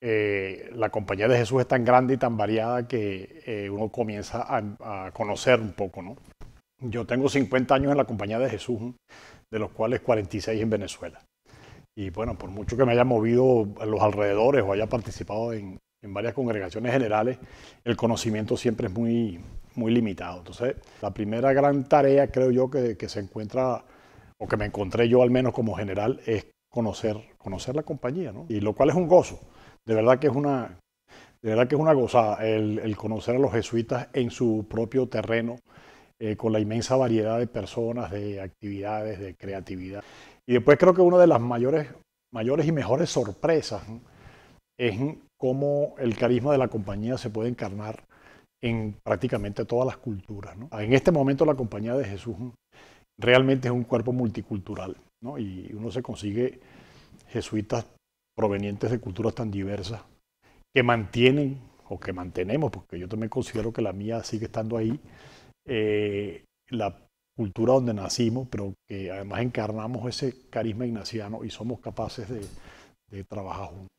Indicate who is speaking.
Speaker 1: Eh, la compañía de Jesús es tan grande y tan variada que eh, uno comienza a, conocer un poco, ¿no? Yo tengo 50 años en la compañía de Jesús, de los cuales 46 en Venezuela. Y bueno, por mucho que me haya movido a los alrededores o haya participado en, varias congregaciones generales, el conocimiento siempre es muy, muy limitado. Entonces, la primera gran tarea, creo yo, que se encuentra, o que me encontré yo al menos como general, es conocer, conocer la compañía, ¿no? Y lo cual es un gozo. De verdad que es una, de verdad que es una gozada el, conocer a los jesuitas en su propio terreno, eh, con la inmensa variedad de personas, de actividades, de creatividad. Y después creo que una de las mayores, mayores y mejores sorpresas es cómo el carisma de la compañía se puede encarnar en prácticamente todas las culturas. En este momento la compañía de Jesús realmente es un cuerpo multicultural. ¿no? y uno se consigue jesuitas provenientes de culturas tan diversas que mantienen o que mantenemos, porque yo también considero que la mía sigue estando ahí, eh, la cultura donde nacimos, pero que además encarnamos ese carisma ignaciano y somos capaces de trabajar juntos.